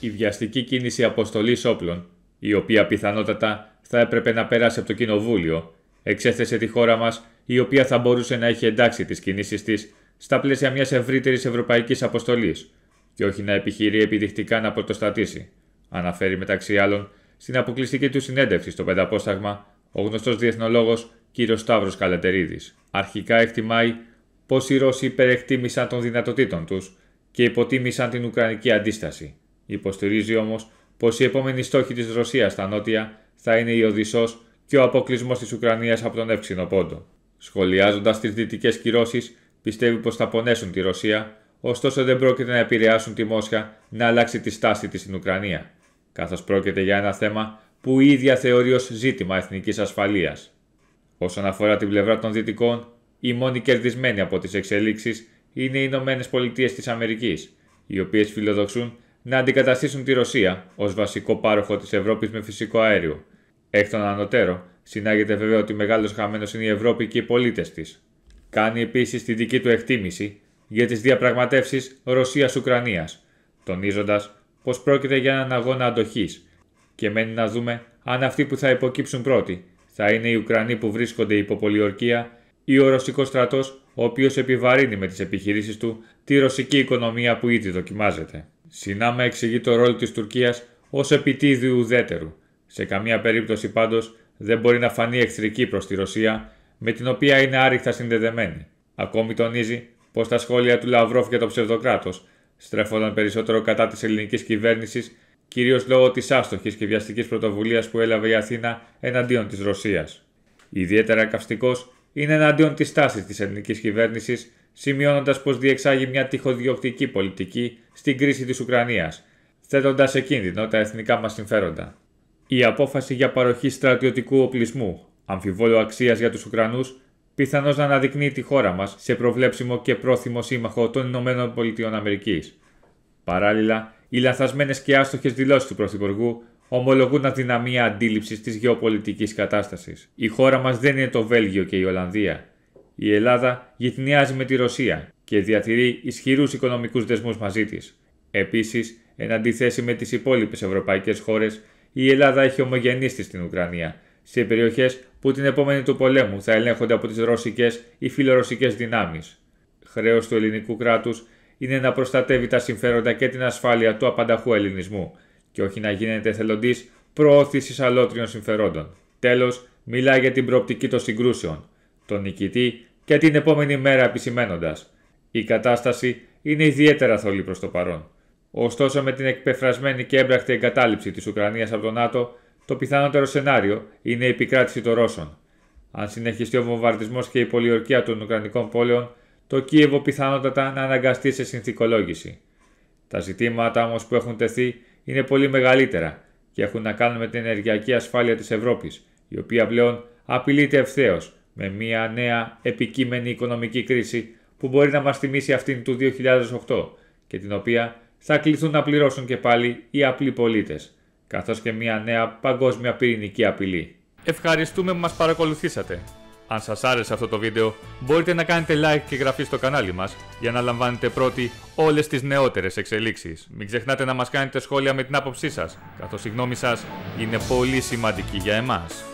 η βιαστική κίνηση αποστολής όπλων, η οποία πιθανότατα θα έπρεπε να περάσει από το Κοινοβούλιο, εξέθεσε τη χώρα μας, η οποία θα μπορούσε να έχει εντάξει τις κινήσεις της στα πλαίσια μιας ευρύτερης ευρωπαϊκής αποστολής, και όχι να επιχειρεί επιδεικτικά να πρωτοστατήσει, αναφέρει μεταξύ άλλων στην αποκλειστική του συνέντευξη στο Πενταπόσταγμα ο γνωστός διεθνολόγος κ. Σταύρος Καλατερίδης. Αρχικά εκτιμάει πως οι Ρώσοι υπερεκτίμησαν των δυνατοτήτων τους και υποτίμησαν την Ουκρανική αντίσταση. Υποστηρίζει όμως πως οι επόμενοι στόχοι της Ρωσίας στα νότια θα είναι η Οδυσσός και ο αποκλεισμός της Ουκρανίας από τον εύξηνο πόντο. Σχολιάζοντας τις δυτικές κυρώσεις, πιστεύει πως θα πονέσουν τη Ρωσία, ωστόσο δεν πρόκειται να επηρεάσουν τη Μόσχα να αλλάξει τη στάση της στην Ουκρανία, καθώς πρόκειται για ένα θέμα που η ίδια θεωρεί ως ζήτημα εθνικής ασφαλείας. Όσον αφορά την πλευρά των Δυτικών, η μόνη κερδισμένη από τις εξελίξεις είναι οι Ηνωμένες Πολιτείες της Αμερικής, οι οποίες φιλοδοξούν να αντικαταστήσουν τη Ρωσία ως βασικό πάροχο της Ευρώπης με φυσικό αέριο. Εκ των ανωτέρω, συνάγεται βέβαια ότι μεγάλος χαμένος είναι η Ευρώπη και οι πολίτες της. Κάνει επίσης τη δική του εκτίμηση για τις διαπραγματεύσεις Ρωσία-Ουκρανία, τονίζοντας πως πρόκειται για έναν αγώνα αντοχής και μένει να δούμε αν αυτοί που θα υποκύψουν πρώτοι θα είναι οι Ουκρανοί που βρίσκονται υπό πολιορκία ή ο Ρωσικός στρατός, ο οποίος επιβαρύνει με τις επιχειρήσεις του τη ρωσική οικονομία που ήδη δοκιμάζεται. Συνάμα εξηγεί το ρόλο της Τουρκίας ως επιτίδιου ουδέτερου. Σε καμία περίπτωση πάντως δεν μπορεί να φανεί εχθρική προς τη Ρωσία, με την οποία είναι άρρηκτα συνδεδεμένη. Ακόμη τονίζει πως τα σχόλια του Λαυρόφ για το ψευδοκράτος στρέφονταν περισσότερο κατά της ελληνικής κυβέρνησης, κυρίως λόγω της άστοχης και βιαστικής πρωτοβουλίας που έλαβε η Αθήνα εναντίον της Ρωσίας. Ιδιαίτερα καυστικός είναι εναντίον της τάσης της ελληνικής κυβέρνησης σημειώνοντας πως διεξάγει μια τυχοδιοκτική πολιτική στην κρίση της Ουκρανίας, θέτοντας σε κίνδυνο τα εθνικά μας συμφέροντα. Η απόφαση για παροχή στρατιωτικού οπλισμού, αμφιβόλου αξίας για τους Ουκρανούς, πιθανώς να αναδεικνύει τη χώρα μας σε προβλέψιμο και πρόθυμο σύμμαχο των ΗΠΑ. Παράλληλα, οι λανθασμένες και άστοχες δηλώσεις του Πρωθυπουργού ομολογούν αδυναμία αντίληψης της γεωπολιτικής κατάστασης. Η χώρα μας δεν είναι το Βέλγιο και η Ολλανδία, η Ελλάδα γυθνιάζει με τη Ρωσία και διατηρεί ισχυρούς οικονομικούς δεσμούς μαζί της. Επίσης, εν αντιθέσει με τις υπόλοιπες ευρωπαϊκές χώρες, η Ελλάδα έχει ομογεννήσει στην Ουκρανία, σε περιοχές που την επόμενη του πολέμου θα ελέγχονται από τις ρωσικές ή φιλορωσικές δυνάμεις. Χρέος του ελληνικού κράτους είναι να προστατεύει τα συμφέροντα και την ασφάλεια του απανταχού ελληνισμού και όχι να γίνεται θελοντής προώθησης αλότριων συμφερόντων. Τέλος μιλά για την προοπτική των συγκρούσεων, τον νικητή και την επόμενη μέρα επισημένοντας. Η κατάσταση είναι ιδιαίτερα θολή προς το παρόν. Ωστόσο, με την εκπεφρασμένη και έμπρακτη εγκατάλειψη της Ουκρανίας από τον ΝΑΤΟ, το πιθανότερο σενάριο είναι η επικράτηση των Ρώσων. Αν συνεχιστεί ο βομβαρδισμός και η πολιορκία των Ουκρανικών πόλεων, το Κίεβο πιθανότατα να αναγκαστεί σε συνθηκολόγηση. Τα ζητήματα όμως που έχουν τεθεί είναι πολύ μεγαλύτερα και έχουν να κάνουν με την ενεργειακή ασφάλεια της Ευρώπης, η οποία πλέον απειλείται ευθέως με μια νέα επικείμενη οικονομική κρίση που μπορεί να μας θυμίσει αυτήν του 2008 και την οποία θα κληθούν να πληρώσουν και πάλι οι απλοί πολίτες, καθώς και μια νέα παγκόσμια πυρηνική απειλή. Ευχαριστούμε που μας παρακολουθήσατε. Αν σας άρεσε αυτό το βίντεο, μπορείτε να κάνετε like και εγγραφή στο κανάλι μας για να λαμβάνετε πρώτοι όλες τις νεότερες εξελίξεις. Μην ξεχνάτε να μας κάνετε σχόλια με την άποψή σας, καθώς η γνώμη σας είναι πολύ σημαντική για εμάς.